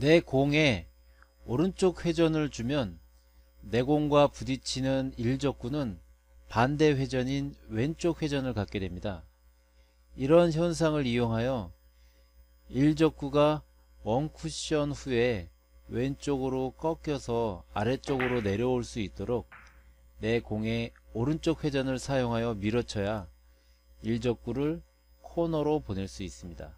내 공에 오른쪽 회전을 주면 내공과 부딪히는 일적구는 반대 회전인 왼쪽 회전을 갖게 됩니다. 이런 현상을 이용하여 일적구가 원쿠션 후에 왼쪽으로 꺾여서 아래쪽으로 내려올 수 있도록 내 공의 오른쪽 회전을 사용하여 밀어쳐야 일적구를 코너로 보낼 수 있습니다.